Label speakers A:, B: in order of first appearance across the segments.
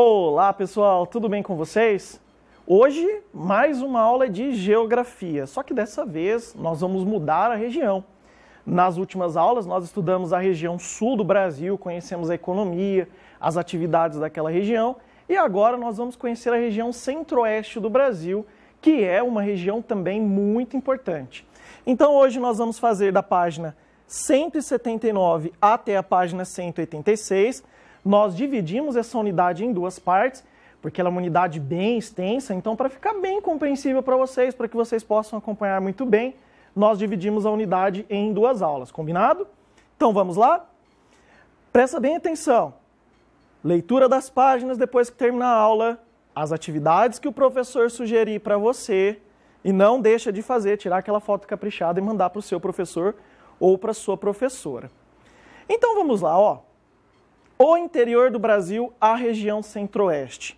A: Olá pessoal, tudo bem com vocês? Hoje, mais uma aula de geografia, só que dessa vez nós vamos mudar a região. Nas últimas aulas, nós estudamos a região sul do Brasil, conhecemos a economia, as atividades daquela região, e agora nós vamos conhecer a região centro-oeste do Brasil, que é uma região também muito importante. Então, hoje nós vamos fazer da página 179 até a página 186 nós dividimos essa unidade em duas partes, porque ela é uma unidade bem extensa, então para ficar bem compreensível para vocês, para que vocês possam acompanhar muito bem, nós dividimos a unidade em duas aulas, combinado? Então vamos lá? Presta bem atenção. Leitura das páginas depois que terminar a aula, as atividades que o professor sugerir para você e não deixa de fazer, tirar aquela foto caprichada e mandar para o seu professor ou para sua professora. Então vamos lá, ó o interior do Brasil à região centro-oeste.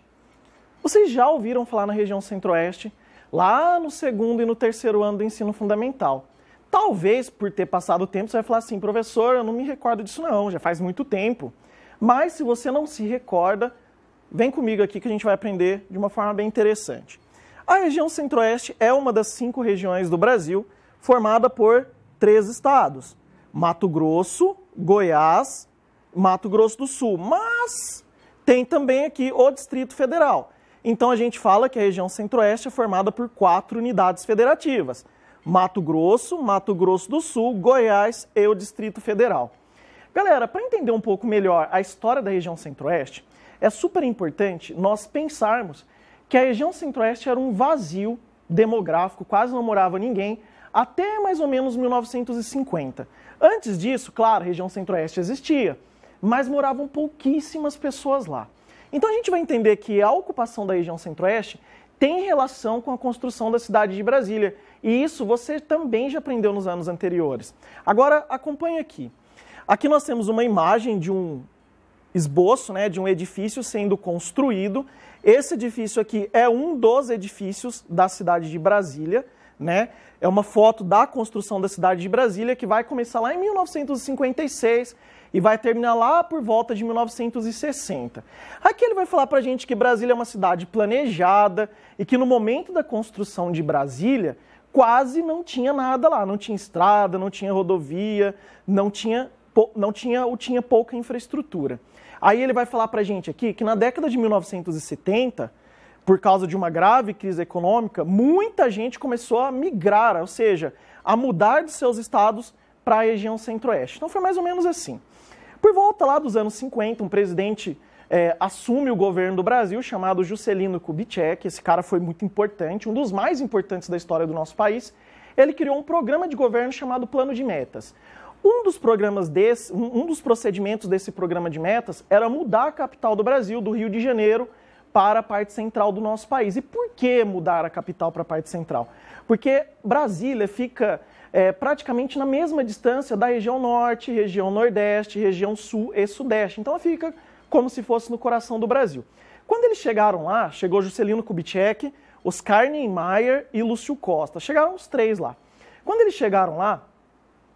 A: Vocês já ouviram falar na região centro-oeste? Lá no segundo e no terceiro ano do ensino fundamental. Talvez por ter passado o tempo você vai falar assim, professor, eu não me recordo disso não, já faz muito tempo. Mas se você não se recorda, vem comigo aqui que a gente vai aprender de uma forma bem interessante. A região centro-oeste é uma das cinco regiões do Brasil, formada por três estados: Mato Grosso, Goiás, Mato Grosso do Sul, mas tem também aqui o Distrito Federal. Então a gente fala que a região Centro-Oeste é formada por quatro unidades federativas: Mato Grosso, Mato Grosso do Sul, Goiás e o Distrito Federal. Galera, para entender um pouco melhor a história da região Centro-Oeste, é super importante nós pensarmos que a região Centro-Oeste era um vazio demográfico, quase não morava ninguém, até mais ou menos 1950. Antes disso, claro, a região Centro-Oeste existia mas moravam pouquíssimas pessoas lá. Então a gente vai entender que a ocupação da região centro-oeste tem relação com a construção da cidade de Brasília. E isso você também já aprendeu nos anos anteriores. Agora, acompanhe aqui. Aqui nós temos uma imagem de um esboço, né, de um edifício sendo construído. Esse edifício aqui é um dos edifícios da cidade de Brasília, né? É uma foto da construção da cidade de Brasília que vai começar lá em 1956 e vai terminar lá por volta de 1960. Aqui ele vai falar para a gente que Brasília é uma cidade planejada e que no momento da construção de Brasília quase não tinha nada lá, não tinha estrada, não tinha rodovia, não tinha não tinha ou tinha pouca infraestrutura. Aí ele vai falar para a gente aqui que na década de 1970 por causa de uma grave crise econômica, muita gente começou a migrar, ou seja, a mudar de seus estados para a região centro-oeste. Então foi mais ou menos assim. Por volta lá dos anos 50, um presidente é, assume o governo do Brasil, chamado Juscelino Kubitschek. Esse cara foi muito importante, um dos mais importantes da história do nosso país. Ele criou um programa de governo chamado Plano de Metas. Um dos programas desse, um dos procedimentos desse programa de metas era mudar a capital do Brasil, do Rio de Janeiro, para a parte central do nosso país. E por que mudar a capital para a parte central? Porque Brasília fica é, praticamente na mesma distância da região norte, região nordeste, região sul e sudeste. Então ela fica como se fosse no coração do Brasil. Quando eles chegaram lá, chegou Juscelino Kubitschek, Oscar Niemeyer e Lúcio Costa. Chegaram os três lá. Quando eles chegaram lá,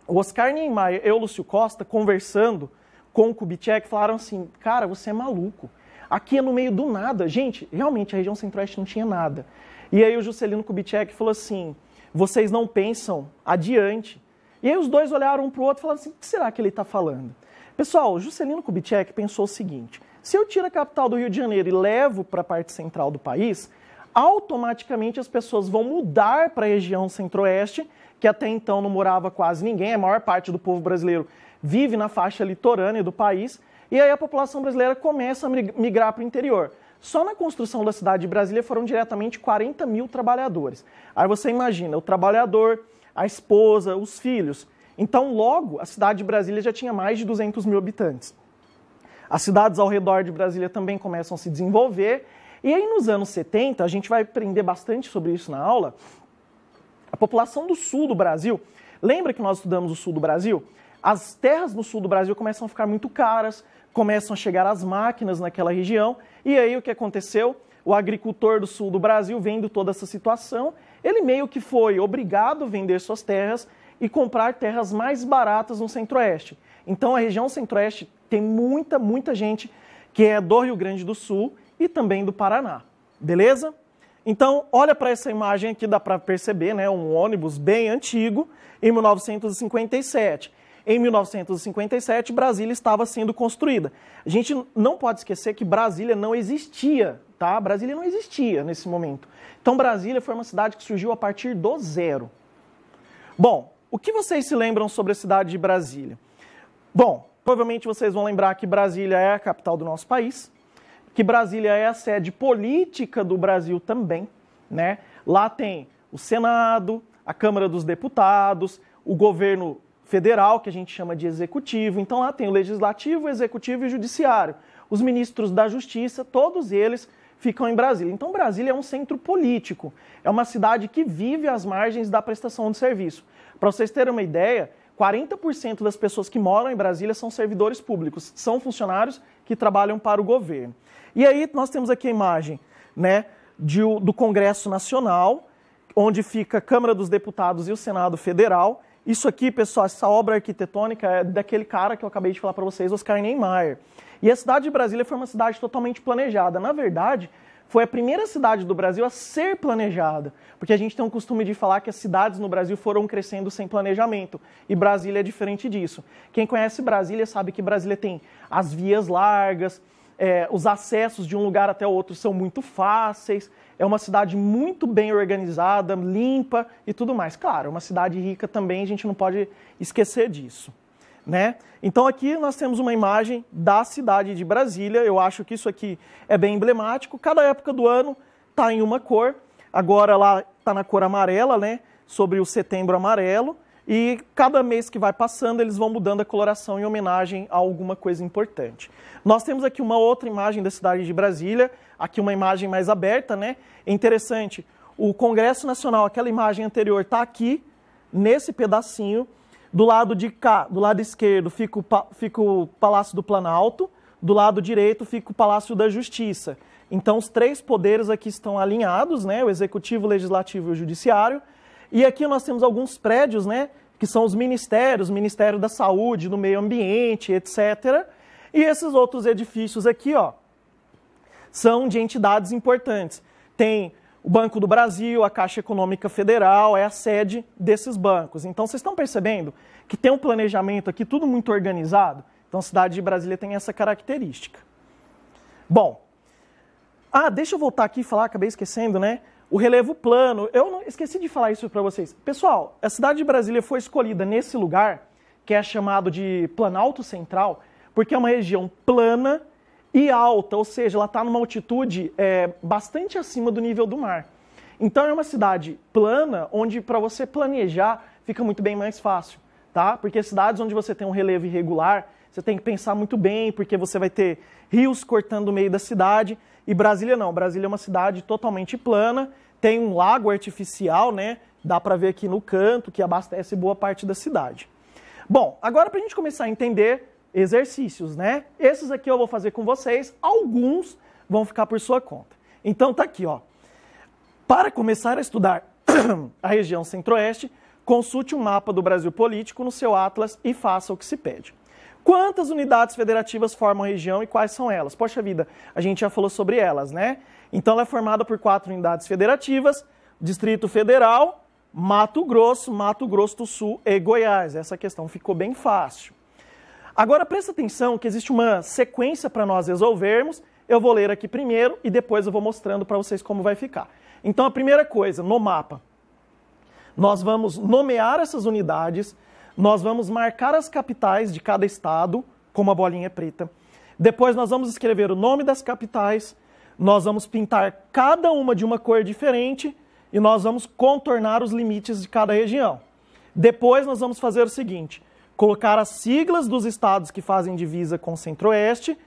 A: o Oscar Niemeyer e o Lúcio Costa conversando com o Kubitschek falaram assim: Cara, você é maluco. Aqui é no meio do nada. Gente, realmente a região centro-oeste não tinha nada. E aí o Juscelino Kubitschek falou assim: vocês não pensam adiante. E aí os dois olharam um para o outro e falaram assim: o que será que ele está falando? Pessoal, Juscelino Kubitschek pensou o seguinte: se eu tiro a capital do Rio de Janeiro e levo para a parte central do país, automaticamente as pessoas vão mudar para a região centro-oeste, que até então não morava quase ninguém, a maior parte do povo brasileiro vive na faixa litorânea do país, e aí a população brasileira começa a migrar para o interior. Só na construção da cidade de Brasília foram diretamente 40 mil trabalhadores. Aí você imagina, o trabalhador, a esposa, os filhos. Então, logo, a cidade de Brasília já tinha mais de 200 mil habitantes. As cidades ao redor de Brasília também começam a se desenvolver. E aí, nos anos 70, a gente vai aprender bastante sobre isso na aula. A população do sul do Brasil, lembra que nós estudamos o sul do Brasil? As terras no sul do Brasil começam a ficar muito caras, começam a chegar as máquinas naquela região. E aí o que aconteceu? O agricultor do sul do Brasil, vendo toda essa situação, ele meio que foi obrigado a vender suas terras e comprar terras mais baratas no centro-oeste. Então a região centro-oeste tem muita, muita gente que é do Rio Grande do Sul e também do Paraná. Beleza? Então, olha para essa imagem aqui, dá para perceber, né? Um ônibus bem antigo, em 1957 em 1957 Brasília estava sendo construída. A gente não pode esquecer que Brasília não existia, tá? Brasília não existia nesse momento. Então Brasília foi uma cidade que surgiu a partir do zero. Bom, o que vocês se lembram sobre a cidade de Brasília? Bom, provavelmente vocês vão lembrar que Brasília é a capital do nosso país, que Brasília é a sede política do Brasil também, né? Lá tem o Senado, a Câmara dos Deputados, o governo federal, que a gente chama de executivo. Então lá tem o legislativo, o executivo e o judiciário. Os ministros da Justiça, todos eles ficam em Brasília. Então Brasília é um centro político, é uma cidade que vive às margens da prestação de serviço. Para vocês terem uma ideia, 40% das pessoas que moram em Brasília são servidores públicos, são funcionários que trabalham para o governo. E aí nós temos aqui a imagem, né, de, do Congresso Nacional, onde fica a Câmara dos Deputados e o Senado Federal. Isso aqui, pessoal, essa obra arquitetônica é daquele cara que eu acabei de falar para vocês, Oscar Niemeyer. E a cidade de Brasília foi uma cidade totalmente planejada. Na verdade, foi a primeira cidade do Brasil a ser planejada, porque a gente tem o costume de falar que as cidades no Brasil foram crescendo sem planejamento, e Brasília é diferente disso. Quem conhece Brasília sabe que Brasília tem as vias largas, é, os acessos de um lugar até o outro são muito fáceis, é uma cidade muito bem organizada, limpa e tudo mais. Claro, uma cidade rica também, a gente não pode esquecer disso. Né? Então aqui nós temos uma imagem da cidade de Brasília. Eu acho que isso aqui é bem emblemático. Cada época do ano está em uma cor. Agora lá está na cor amarela, né? Sobre o setembro amarelo. E cada mês que vai passando, eles vão mudando a coloração em homenagem a alguma coisa importante. Nós temos aqui uma outra imagem da cidade de Brasília, aqui uma imagem mais aberta, né? É interessante, o Congresso Nacional, aquela imagem anterior, está aqui, nesse pedacinho. Do lado de cá, do lado esquerdo, fica o, fica o Palácio do Planalto, do lado direito fica o Palácio da Justiça. Então, os três poderes aqui estão alinhados, né? o Executivo, o Legislativo e o Judiciário. E aqui nós temos alguns prédios, né? Que são os ministérios, Ministério da Saúde, do Meio Ambiente, etc. E esses outros edifícios aqui, ó, são de entidades importantes. Tem o Banco do Brasil, a Caixa Econômica Federal, é a sede desses bancos. Então vocês estão percebendo que tem um planejamento aqui, tudo muito organizado? Então a cidade de Brasília tem essa característica. Bom, ah, deixa eu voltar aqui e falar, acabei esquecendo, né? o relevo plano. Eu não esqueci de falar isso para vocês. Pessoal, a cidade de Brasília foi escolhida nesse lugar, que é chamado de Planalto Central, porque é uma região plana e alta, ou seja, ela está numa altitude é, bastante acima do nível do mar. Então é uma cidade plana, onde para você planejar fica muito bem mais fácil, tá? Porque cidades onde você tem um relevo irregular, você tem que pensar muito bem, porque você vai ter rios cortando o meio da cidade. E Brasília não. Brasília é uma cidade totalmente plana, tem um lago artificial, né? Dá para ver aqui no canto, que abastece boa parte da cidade. Bom, agora para a gente começar a entender exercícios, né? Esses aqui eu vou fazer com vocês, alguns vão ficar por sua conta. Então tá aqui, ó. Para começar a estudar a região centro-oeste, consulte um mapa do Brasil político no seu atlas e faça o que se pede. Quantas unidades federativas formam a região e quais são elas? Poxa vida, a gente já falou sobre elas, né? Então ela é formada por quatro unidades federativas: Distrito Federal, Mato Grosso, Mato Grosso do Sul e Goiás. Essa questão ficou bem fácil. Agora presta atenção que existe uma sequência para nós resolvermos. Eu vou ler aqui primeiro e depois eu vou mostrando para vocês como vai ficar. Então a primeira coisa, no mapa, nós vamos nomear essas unidades, nós vamos marcar as capitais de cada estado com uma bolinha preta. Depois nós vamos escrever o nome das capitais, nós vamos pintar cada uma de uma cor diferente e nós vamos contornar os limites de cada região. Depois nós vamos fazer o seguinte: colocar as siglas dos estados que fazem divisa com o Centro-Oeste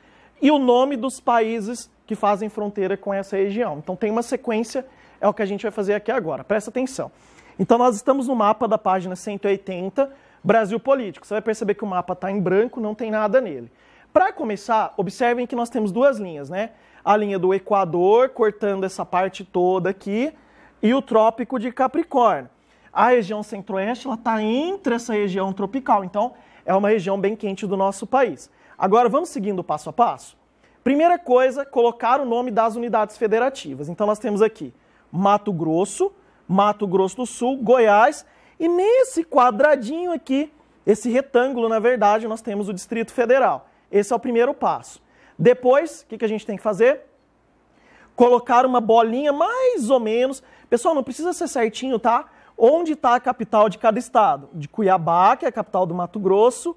A: e o nome dos países que fazem fronteira com essa região. Então tem uma sequência, é o que a gente vai fazer aqui agora. Presta atenção. Então nós estamos no mapa da página 180 Brasil político. Você vai perceber que o mapa está em branco, não tem nada nele. Para começar, observem que nós temos duas linhas, né? A linha do Equador, cortando essa parte toda aqui, e o Trópico de Capricórnio. A região centro-oeste está entre essa região tropical, então é uma região bem quente do nosso país. Agora vamos seguindo passo a passo? Primeira coisa, colocar o nome das unidades federativas. Então nós temos aqui Mato Grosso, Mato Grosso do Sul, Goiás e nesse quadradinho aqui, esse retângulo, na verdade, nós temos o Distrito Federal. Esse é o primeiro passo. Depois, o que, que a gente tem que fazer? Colocar uma bolinha mais ou menos. Pessoal, não precisa ser certinho, tá? Onde está a capital de cada estado? De Cuiabá, que é a capital do Mato Grosso,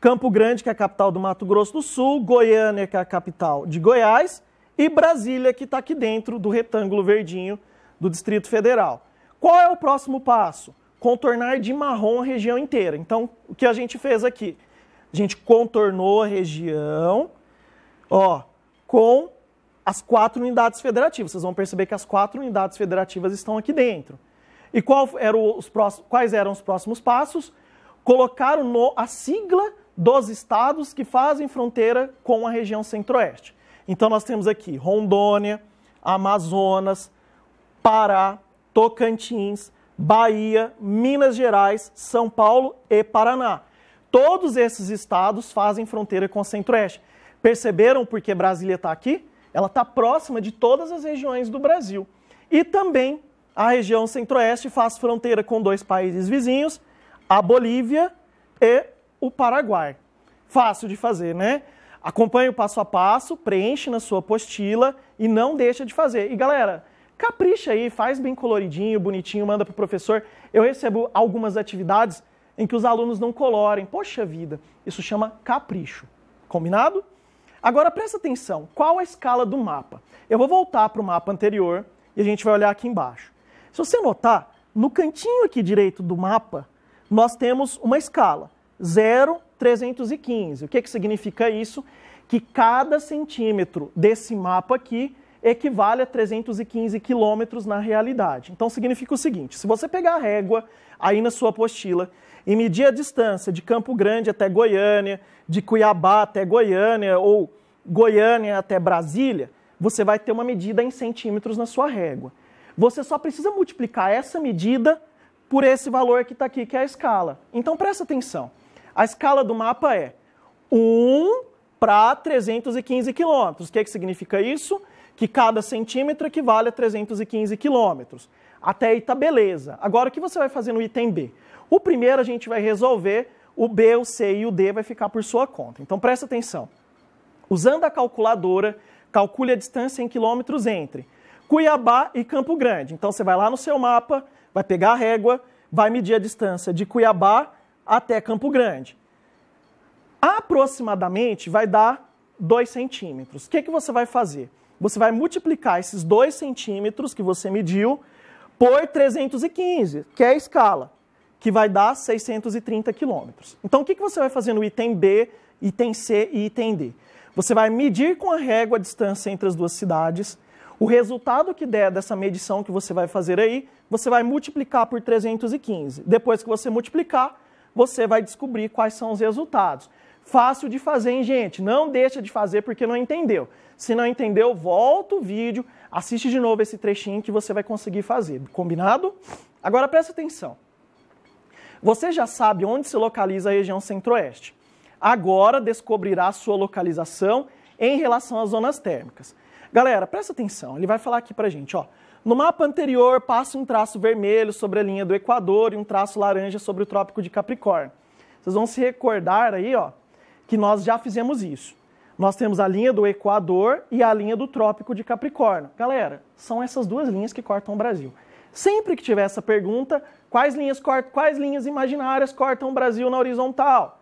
A: Campo Grande, que é a capital do Mato Grosso do Sul, Goiânia, que é a capital de Goiás, e Brasília, que está aqui dentro do retângulo verdinho do Distrito Federal. Qual é o próximo passo? contornar de marrom a região inteira. Então, o que a gente fez aqui? A gente contornou a região, ó, com as quatro unidades federativas. Vocês vão perceber que as quatro unidades federativas estão aqui dentro. E eram os próximos, quais eram os próximos passos? Colocaram no, a sigla dos estados que fazem fronteira com a região centro-oeste. Então nós temos aqui Rondônia, Amazonas, Pará, Tocantins, Bahia, Minas Gerais, São Paulo e Paraná. Todos esses estados fazem fronteira com o Centro-Oeste. Perceberam porque Brasília está aqui? Ela está próxima de todas as regiões do Brasil. E também a região Centro-Oeste faz fronteira com dois países vizinhos, a Bolívia e o Paraguai. Fácil de fazer, né? Acompanhe o passo a passo, preenche na sua apostila e não deixa de fazer. E galera, capricha aí, faz bem coloridinho, bonitinho, manda para o professor. Eu recebo algumas atividades em que os alunos não colorem. Poxa vida, isso chama capricho. Combinado? Agora presta atenção, qual a escala do mapa? Eu vou voltar para o mapa anterior e a gente vai olhar aqui embaixo. Se você notar, no cantinho aqui direito do mapa, nós temos uma escala, 0, 315. O que, que significa isso? Que cada centímetro desse mapa aqui equivale a 315 quilômetros na realidade. Então significa o seguinte: se você pegar a régua aí na sua apostila e medir a distância de Campo Grande até Goiânia, de Cuiabá até Goiânia ou Goiânia até Brasília, você vai ter uma medida em centímetros na sua régua. Você só precisa multiplicar essa medida por esse valor que está aqui, que é a escala. Então presta atenção. A escala do mapa é 1 para 315 quilômetros. O que, é que significa isso? que cada centímetro equivale a 315 quilômetros. Até aí tá beleza. Agora, o que você vai fazer no item B? O primeiro a gente vai resolver, o B, o C e o D vai ficar por sua conta. Então, presta atenção. Usando a calculadora, calcule a distância em quilômetros entre Cuiabá e Campo Grande. Então, você vai lá no seu mapa, vai pegar a régua, vai medir a distância de Cuiabá até Campo Grande. Aproximadamente vai dar 2 centímetros. O que, que você vai fazer? Você vai multiplicar esses 2 centímetros que você mediu por 315, que é a escala, que vai dar 630 quilômetros. Então, o que, que você vai fazer no item B, item C e item D? Você vai medir com a régua a distância entre as duas cidades. O resultado que der dessa medição que você vai fazer aí, você vai multiplicar por 315. Depois que você multiplicar, você vai descobrir quais são os resultados. Fácil de fazer, hein, gente? Não deixa de fazer porque não entendeu. Se não entendeu, volta o vídeo, assiste de novo esse trechinho que você vai conseguir fazer, combinado? Agora presta atenção. Você já sabe onde se localiza a região centro-oeste. Agora descobrirá a sua localização em relação às zonas térmicas. Galera, presta atenção, ele vai falar aqui pra gente, ó. No mapa anterior passa um traço vermelho sobre a linha do Equador e um traço laranja sobre o Trópico de Capricórnio. Vocês vão se recordar aí, ó, que nós já fizemos isso. Nós temos a linha do Equador e a linha do Trópico de Capricórnio. Galera, são essas duas linhas que cortam o Brasil. Sempre que tiver essa pergunta, quais linhas, cortam, quais linhas imaginárias cortam o Brasil na horizontal?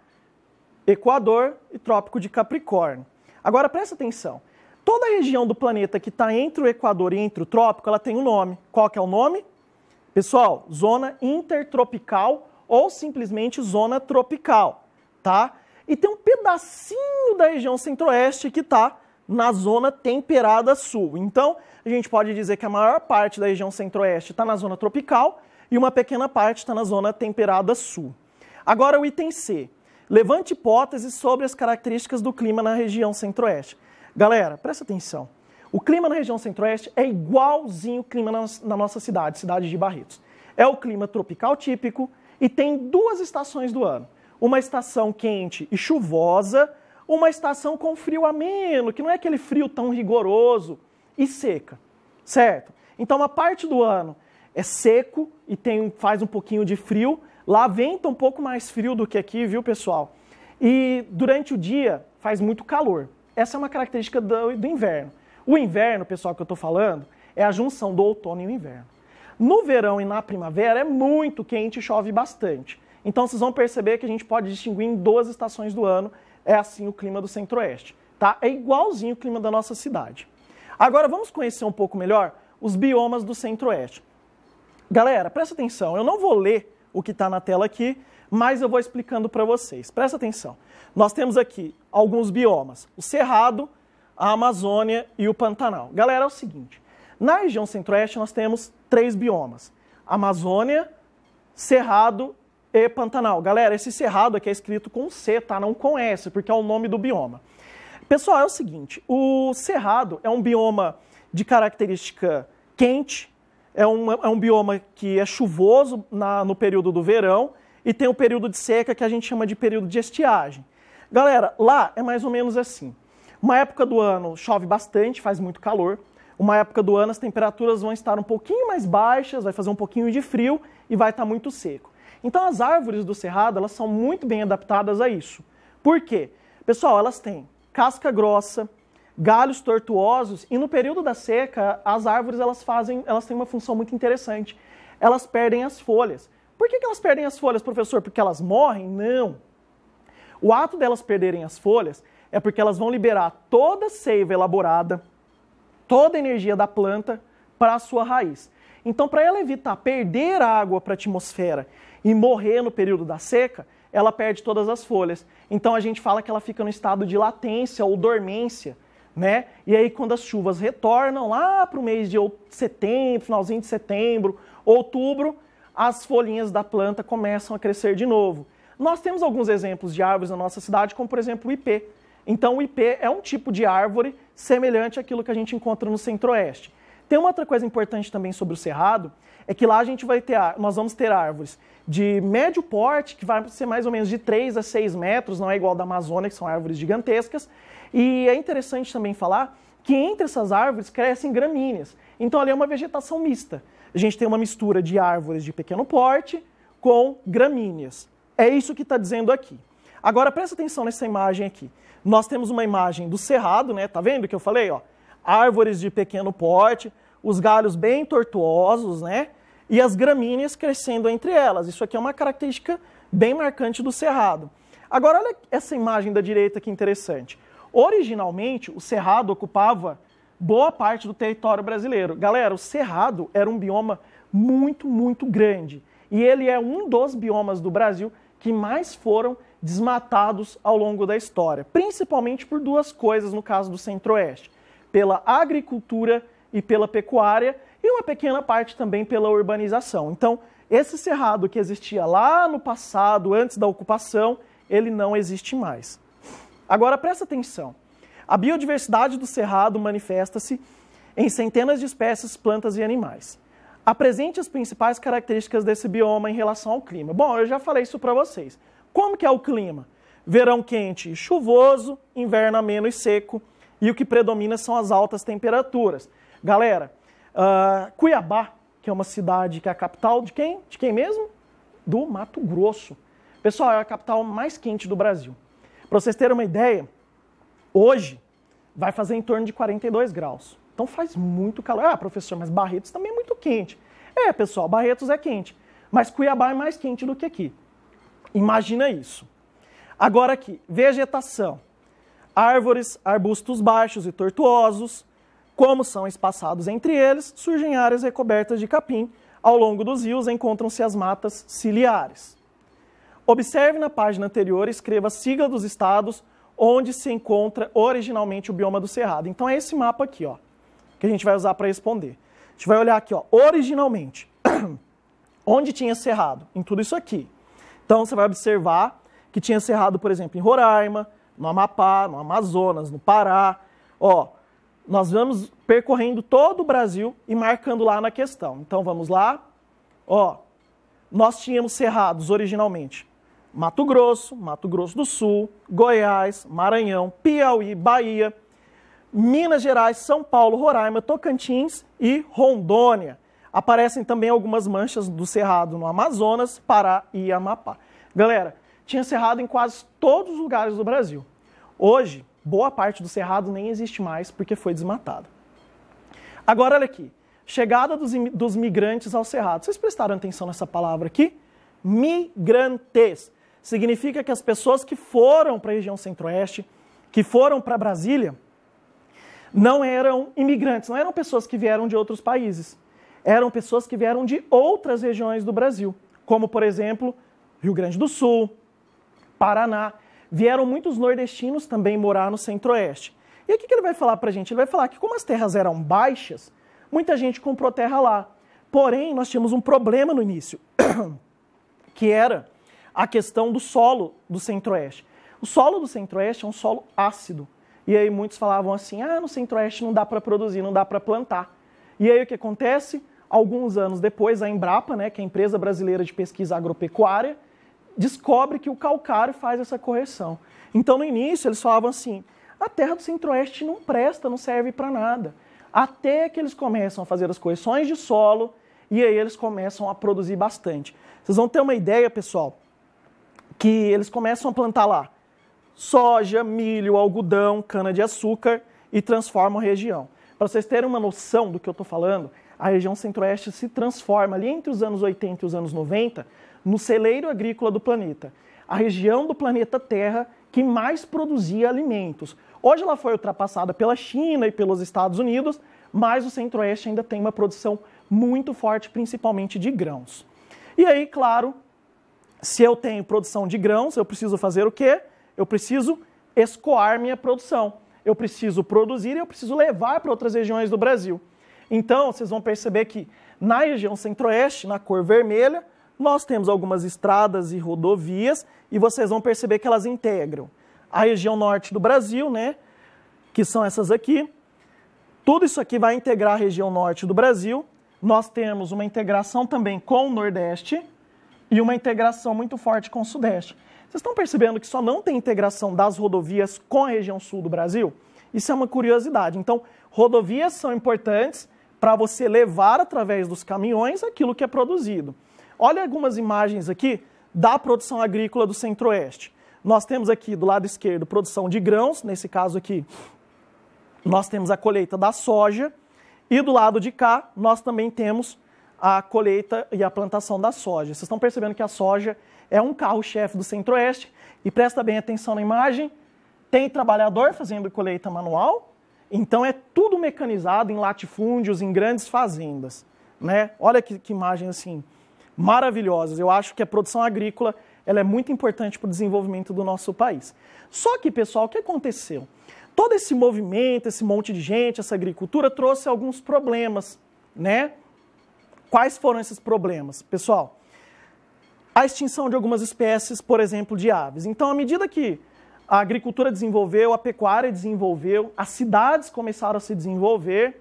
A: Equador e Trópico de Capricórnio. Agora presta atenção. Toda a região do planeta que está entre o Equador e entre o Trópico, ela tem um nome. Qual que é o nome? Pessoal, zona intertropical ou simplesmente zona tropical, tá? e tem um pedacinho da região centro-oeste que está na zona temperada sul. Então, a gente pode dizer que a maior parte da região centro-oeste está na zona tropical e uma pequena parte está na zona temperada sul. Agora, o item C. Levante hipóteses sobre as características do clima na região centro-oeste. Galera, presta atenção. O clima na região centro-oeste é igualzinho o clima na nossa cidade, cidade de Barretos. É o clima tropical típico e tem duas estações do ano uma estação quente e chuvosa, uma estação com frio ameno, que não é aquele frio tão rigoroso, e seca, certo? Então, uma parte do ano é seco e tem, faz um pouquinho de frio. Lá venta um pouco mais frio do que aqui, viu, pessoal? E durante o dia faz muito calor. Essa é uma característica do, do inverno. O inverno, pessoal, que eu estou falando, é a junção do outono e o inverno. No verão e na primavera é muito quente e chove bastante. Então vocês vão perceber que a gente pode distinguir em duas estações do ano. É assim o clima do centro-oeste, tá? É igualzinho o clima da nossa cidade. Agora vamos conhecer um pouco melhor os biomas do centro-oeste. Galera, presta atenção, eu não vou ler o que está na tela aqui, mas eu vou explicando para vocês. Presta atenção. Nós temos aqui alguns biomas: o Cerrado, a Amazônia e o Pantanal. Galera, é o seguinte: na região centro-oeste nós temos três biomas: Amazônia, Cerrado e Pantanal. Galera, esse cerrado aqui é escrito com C, tá? Não com S, porque é o nome do bioma. Pessoal, é o seguinte, o cerrado é um bioma de característica quente, é um, é um bioma que é chuvoso na, no período do verão e tem o um período de seca que a gente chama de período de estiagem. Galera, lá é mais ou menos assim. Uma época do ano chove bastante, faz muito calor. Uma época do ano as temperaturas vão estar um pouquinho mais baixas, vai fazer um pouquinho de frio e vai estar muito seco. Então as árvores do cerrado, elas são muito bem adaptadas a isso. Por quê? Pessoal, elas têm casca grossa, galhos tortuosos e no período da seca, as árvores elas fazem, elas têm uma função muito interessante. Elas perdem as folhas. Por que, que elas perdem as folhas, professor? Porque elas morrem? Não. O ato delas perderem as folhas é porque elas vão liberar toda a seiva elaborada, toda a energia da planta para a sua raiz. Então, para ela evitar perder água para a atmosfera e morrer no período da seca, ela perde todas as folhas. Então, a gente fala que ela fica no estado de latência ou dormência, né? E aí, quando as chuvas retornam lá para o mês de setembro, finalzinho de setembro, outubro, as folhinhas da planta começam a crescer de novo. Nós temos alguns exemplos de árvores na nossa cidade, como por exemplo o IP. Então, o IP é um tipo de árvore semelhante àquilo que a gente encontra no centro-oeste. Tem uma outra coisa importante também sobre o cerrado, é que lá a gente vai ter, nós vamos ter árvores de médio porte, que vai ser mais ou menos de 3 a 6 metros, não é igual da Amazônia, que são árvores gigantescas. E é interessante também falar que entre essas árvores crescem gramíneas. Então ali é uma vegetação mista. A gente tem uma mistura de árvores de pequeno porte com gramíneas. É isso que está dizendo aqui. Agora presta atenção nessa imagem aqui. Nós temos uma imagem do cerrado, né? Tá vendo o que eu falei, ó? árvores de pequeno porte, os galhos bem tortuosos, né? E as gramíneas crescendo entre elas. Isso aqui é uma característica bem marcante do cerrado. Agora, olha essa imagem da direita que interessante. Originalmente, o cerrado ocupava boa parte do território brasileiro. Galera, o cerrado era um bioma muito, muito grande. E ele é um dos biomas do Brasil que mais foram desmatados ao longo da história, principalmente por duas coisas no caso do Centro-Oeste pela agricultura e pela pecuária e uma pequena parte também pela urbanização. Então, esse cerrado que existia lá no passado, antes da ocupação, ele não existe mais. Agora presta atenção. A biodiversidade do cerrado manifesta-se em centenas de espécies, plantas e animais. Apresente as principais características desse bioma em relação ao clima. Bom, eu já falei isso para vocês. Como que é o clima? Verão quente e chuvoso, inverno ameno e seco, e o que predomina são as altas temperaturas. Galera, uh, Cuiabá, que é uma cidade que é a capital de quem? De quem mesmo? Do Mato Grosso. Pessoal, é a capital mais quente do Brasil. Para vocês terem uma ideia, hoje vai fazer em torno de 42 graus. Então faz muito calor. Ah, professor, mas Barretos também é muito quente. É, pessoal, Barretos é quente. Mas Cuiabá é mais quente do que aqui. Imagina isso. Agora aqui, vegetação. Árvores, arbustos baixos e tortuosos, como são espaçados entre eles, surgem áreas recobertas de capim. Ao longo dos rios encontram-se as matas ciliares. Observe na página anterior, e escreva a sigla dos estados onde se encontra originalmente o bioma do cerrado. Então é esse mapa aqui, ó, que a gente vai usar para responder. A gente vai olhar aqui, ó, originalmente, onde tinha cerrado, em tudo isso aqui. Então você vai observar que tinha cerrado, por exemplo, em Roraima, no Amapá, no Amazonas, no Pará. Ó, nós vamos percorrendo todo o Brasil e marcando lá na questão. Então vamos lá. Ó, nós tínhamos cerrados originalmente. Mato Grosso, Mato Grosso do Sul, Goiás, Maranhão, Piauí, Bahia, Minas Gerais, São Paulo, Roraima, Tocantins e Rondônia. Aparecem também algumas manchas do cerrado no Amazonas, Pará e Amapá. Galera, tinha cerrado em quase todos os lugares do Brasil. Hoje, boa parte do cerrado nem existe mais porque foi desmatado. Agora, olha aqui. Chegada dos, dos migrantes ao cerrado. Vocês prestaram atenção nessa palavra aqui? Migrantes. Significa que as pessoas que foram para a região centro-oeste, que foram para Brasília, não eram imigrantes, não eram pessoas que vieram de outros países. Eram pessoas que vieram de outras regiões do Brasil, como, por exemplo, Rio Grande do Sul, Paraná. Vieram muitos nordestinos também morar no centro-oeste. E o que ele vai falar para a gente? Ele vai falar que como as terras eram baixas, muita gente comprou terra lá. Porém, nós tínhamos um problema no início, que era a questão do solo do centro-oeste. O solo do centro-oeste é um solo ácido. E aí muitos falavam assim: ah, no centro-oeste não dá para produzir, não dá para plantar. E aí o que acontece? Alguns anos depois, a Embrapa, né, que é a empresa brasileira de pesquisa agropecuária, descobre que o calcário faz essa correção. Então, no início, eles falavam assim: a terra do centro-oeste não presta, não serve para nada. Até que eles começam a fazer as correções de solo e aí eles começam a produzir bastante. Vocês vão ter uma ideia, pessoal, que eles começam a plantar lá soja, milho, algodão, cana-de-açúcar e transformam a região. Para vocês terem uma noção do que eu estou falando, a região centro-oeste se transforma ali entre os anos 80 e os anos 90 no celeiro agrícola do planeta, a região do planeta Terra que mais produzia alimentos. Hoje ela foi ultrapassada pela China e pelos Estados Unidos, mas o Centro-Oeste ainda tem uma produção muito forte, principalmente de grãos. E aí, claro, se eu tenho produção de grãos, eu preciso fazer o quê? Eu preciso escoar minha produção. Eu preciso produzir e eu preciso levar para outras regiões do Brasil. Então, vocês vão perceber que na região centro-oeste, na cor vermelha, nós temos algumas estradas e rodovias e vocês vão perceber que elas integram a região norte do Brasil, né? Que são essas aqui. Tudo isso aqui vai integrar a região norte do Brasil. Nós temos uma integração também com o Nordeste e uma integração muito forte com o Sudeste. Vocês estão percebendo que só não tem integração das rodovias com a região sul do Brasil? Isso é uma curiosidade. Então, rodovias são importantes para você levar através dos caminhões aquilo que é produzido. Olha algumas imagens aqui da produção agrícola do Centro-Oeste. Nós temos aqui do lado esquerdo produção de grãos, nesse caso aqui nós temos a colheita da soja, e do lado de cá nós também temos a colheita e a plantação da soja. Vocês estão percebendo que a soja é um carro-chefe do Centro-Oeste, e presta bem atenção na imagem, tem trabalhador fazendo colheita manual, então é tudo mecanizado em latifúndios, em grandes fazendas. Né? Olha que, que imagem assim maravilhosas. Eu acho que a produção agrícola ela é muito importante para o desenvolvimento do nosso país. Só que, pessoal, o que aconteceu? Todo esse movimento, esse monte de gente, essa agricultura trouxe alguns problemas, né? Quais foram esses problemas, pessoal? A extinção de algumas espécies, por exemplo, de aves. Então, à medida que a agricultura desenvolveu, a pecuária desenvolveu, as cidades começaram a se desenvolver,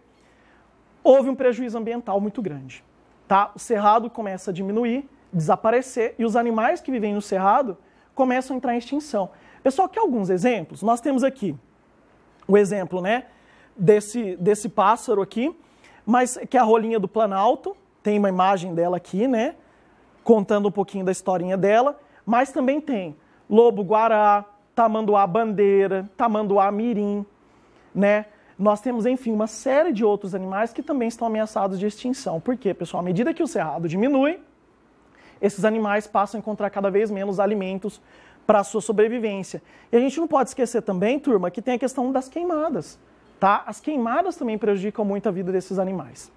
A: houve um prejuízo ambiental muito grande tá? O cerrado começa a diminuir, desaparecer e os animais que vivem no cerrado começam a entrar em extinção. Pessoal, aqui alguns exemplos. Nós temos aqui o exemplo, né, desse desse pássaro aqui, mas que é a rolinha do Planalto, tem uma imagem dela aqui, né, contando um pouquinho da historinha dela, mas também tem lobo guará, tamanduá bandeira, tamanduá mirim, né? nós temos, enfim, uma série de outros animais que também estão ameaçados de extinção. Por quê, pessoal? À medida que o cerrado diminui, esses animais passam a encontrar cada vez menos alimentos para a sua sobrevivência. E a gente não pode esquecer também, turma, que tem a questão das queimadas, tá? As queimadas também prejudicam muito a vida desses animais.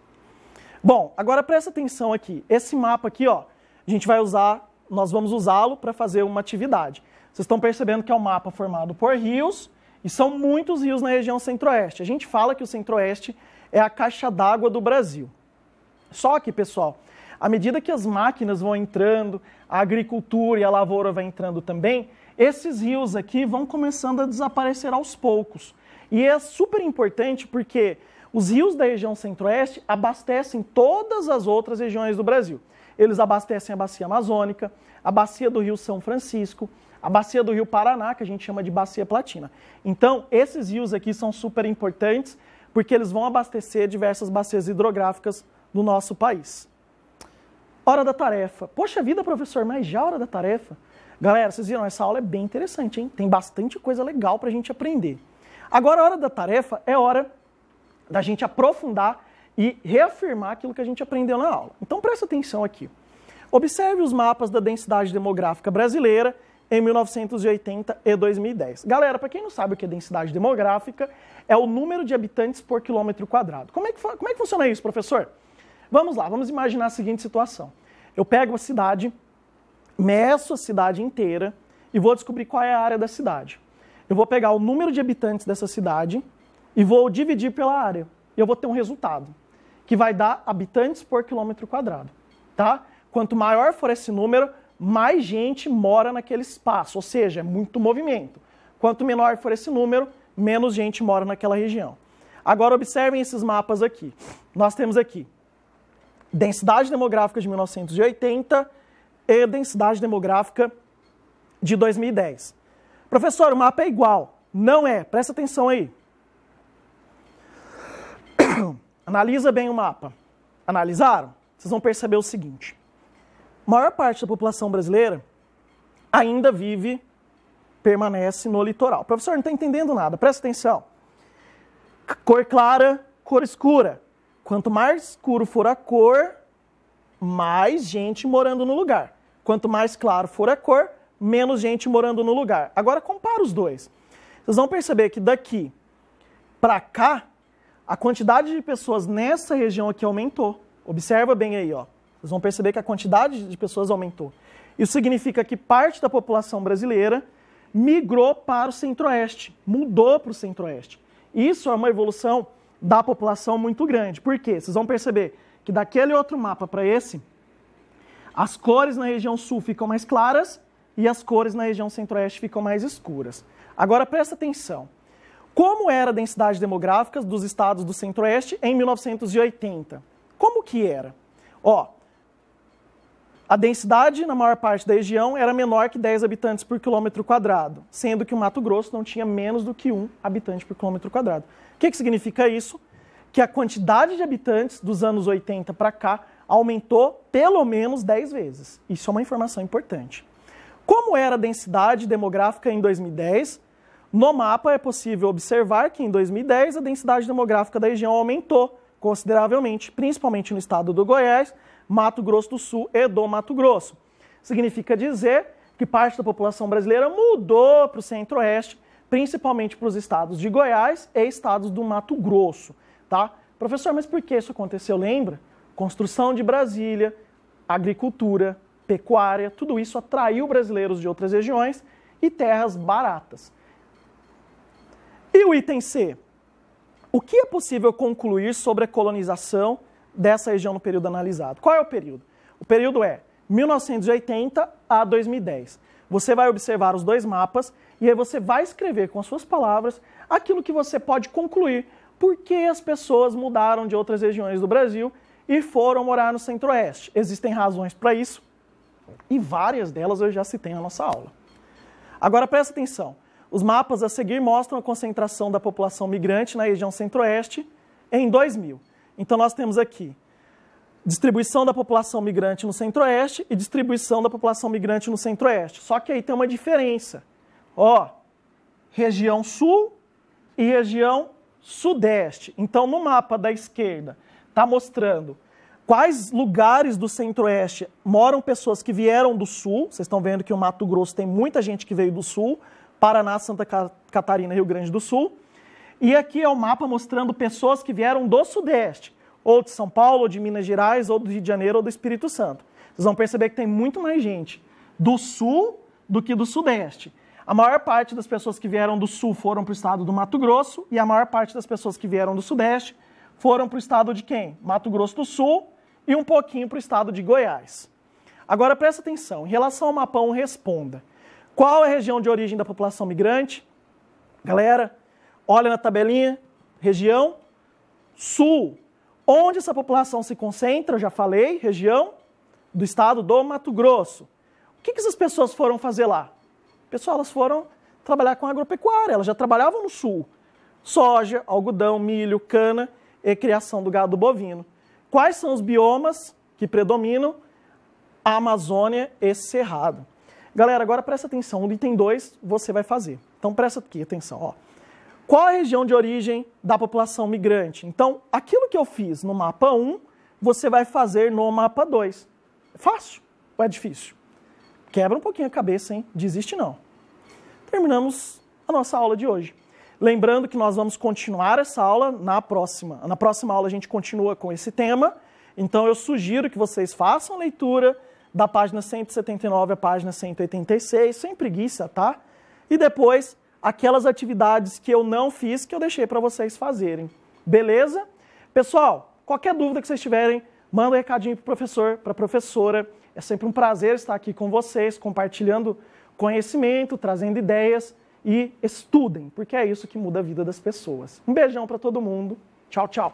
A: Bom, agora presta atenção aqui. Esse mapa aqui, ó, a gente vai usar, nós vamos usá-lo para fazer uma atividade. Vocês estão percebendo que é um mapa formado por rios, e são muitos rios na região centro-oeste. A gente fala que o centro-oeste é a caixa d'água do Brasil. Só que, pessoal, à medida que as máquinas vão entrando, a agricultura e a lavoura vão entrando também, esses rios aqui vão começando a desaparecer aos poucos. E é super importante porque os rios da região centro-oeste abastecem todas as outras regiões do Brasil. Eles abastecem a bacia amazônica, a bacia do Rio São Francisco, a bacia do Rio Paraná, que a gente chama de bacia platina. Então, esses rios aqui são super importantes porque eles vão abastecer diversas bacias hidrográficas do nosso país. Hora da tarefa. Poxa vida, professor, mas já é hora da tarefa? Galera, vocês viram, essa aula é bem interessante, hein? Tem bastante coisa legal para a gente aprender. Agora, a hora da tarefa é hora da gente aprofundar e reafirmar aquilo que a gente aprendeu na aula. Então, presta atenção aqui. Observe os mapas da densidade demográfica brasileira em 1980 e 2010. Galera, para quem não sabe o que é densidade demográfica, é o número de habitantes por quilômetro quadrado. Como é que, como é que funciona isso, professor? Vamos lá, vamos imaginar a seguinte situação. Eu pego a cidade, meço a cidade inteira e vou descobrir qual é a área da cidade. Eu vou pegar o número de habitantes dessa cidade e vou dividir pela área. E eu vou ter um resultado, que vai dar habitantes por quilômetro quadrado, tá? Quanto maior for esse número, mais gente mora naquele espaço, ou seja, é muito movimento. Quanto menor for esse número, menos gente mora naquela região. Agora observem esses mapas aqui. Nós temos aqui densidade demográfica de 1980 e densidade demográfica de 2010. Professor, o mapa é igual. Não é, presta atenção aí. Analisa bem o mapa. Analisaram? Vocês vão perceber o seguinte maior parte da população brasileira ainda vive, permanece no litoral. Professor, não está entendendo nada, presta atenção. Cor clara, cor escura. Quanto mais escuro for a cor, mais gente morando no lugar. Quanto mais claro for a cor, menos gente morando no lugar. Agora compara os dois. Vocês vão perceber que daqui para cá, a quantidade de pessoas nessa região aqui aumentou. Observa bem aí, ó. Vocês vão perceber que a quantidade de pessoas aumentou. Isso significa que parte da população brasileira migrou para o centro-oeste, mudou para o centro-oeste. Isso é uma evolução da população muito grande. Por quê? Vocês vão perceber que daquele outro mapa para esse, as cores na região sul ficam mais claras e as cores na região centro-oeste ficam mais escuras. Agora presta atenção. Como era a densidade demográfica dos estados do centro-oeste em 1980? Como que era? Ó, a densidade na maior parte da região era menor que 10 habitantes por quilômetro quadrado, sendo que o Mato Grosso não tinha menos do que um habitante por quilômetro quadrado. O que, que significa isso? Que a quantidade de habitantes dos anos 80 para cá aumentou pelo menos 10 vezes. Isso é uma informação importante. Como era a densidade demográfica em 2010? No mapa é possível observar que em 2010 a densidade demográfica da região aumentou consideravelmente, principalmente no estado do Goiás Mato Grosso do Sul e do Mato Grosso. Significa dizer que parte da população brasileira mudou para o centro-oeste, principalmente para os estados de Goiás e estados do Mato Grosso, tá? Professor, mas por que isso aconteceu? Lembra? Construção de Brasília, agricultura, pecuária, tudo isso atraiu brasileiros de outras regiões e terras baratas. E o item C? O que é possível concluir sobre a colonização dessa região no período analisado. Qual é o período? O período é 1980 a 2010. Você vai observar os dois mapas e aí você vai escrever com as suas palavras aquilo que você pode concluir Por que as pessoas mudaram de outras regiões do Brasil e foram morar no Centro-Oeste. Existem razões para isso e várias delas eu já citei na nossa aula. Agora presta atenção. Os mapas a seguir mostram a concentração da população migrante na região Centro-Oeste em 2000. Então nós temos aqui distribuição da população migrante no centro-oeste e distribuição da população migrante no centro-oeste. Só que aí tem uma diferença. Ó, região sul e região sudeste. Então no mapa da esquerda está mostrando quais lugares do centro-oeste moram pessoas que vieram do sul. Vocês estão vendo que o Mato Grosso tem muita gente que veio do sul, Paraná, Santa Catarina, Rio Grande do Sul. E aqui é o um mapa mostrando pessoas que vieram do Sudeste, ou de São Paulo, ou de Minas Gerais, ou do Rio de Janeiro, ou do Espírito Santo. Vocês vão perceber que tem muito mais gente do Sul do que do Sudeste. A maior parte das pessoas que vieram do Sul foram para o estado do Mato Grosso, e a maior parte das pessoas que vieram do Sudeste foram para o estado de quem? Mato Grosso do Sul e um pouquinho para o estado de Goiás. Agora presta atenção, em relação ao mapão. responda. Qual é a região de origem da população migrante? Galera, Olha na tabelinha, região sul. Onde essa população se concentra, eu já falei, região do estado do Mato Grosso. O que, que essas pessoas foram fazer lá? Pessoal, elas foram trabalhar com agropecuária, elas já trabalhavam no sul. Soja, algodão, milho, cana e criação do gado bovino. Quais são os biomas que predominam? A Amazônia e Cerrado. Galera, agora presta atenção, no item 2 você vai fazer. Então presta aqui atenção, ó qual a região de origem da população migrante. Então, aquilo que eu fiz no mapa 1, você vai fazer no mapa 2. Fácil ou é difícil? Quebra um pouquinho a cabeça, hein? Desiste não. Terminamos a nossa aula de hoje. Lembrando que nós vamos continuar essa aula na próxima. Na próxima aula a gente continua com esse tema. Então eu sugiro que vocês façam leitura da página 179 à página 186, sem preguiça, tá? E depois aquelas atividades que eu não fiz, que eu deixei para vocês fazerem. Beleza? Pessoal, qualquer dúvida que vocês tiverem, manda um recadinho para o professor, para a professora. É sempre um prazer estar aqui com vocês, compartilhando conhecimento, trazendo ideias e estudem, porque é isso que muda a vida das pessoas. Um beijão para todo mundo. Tchau, tchau.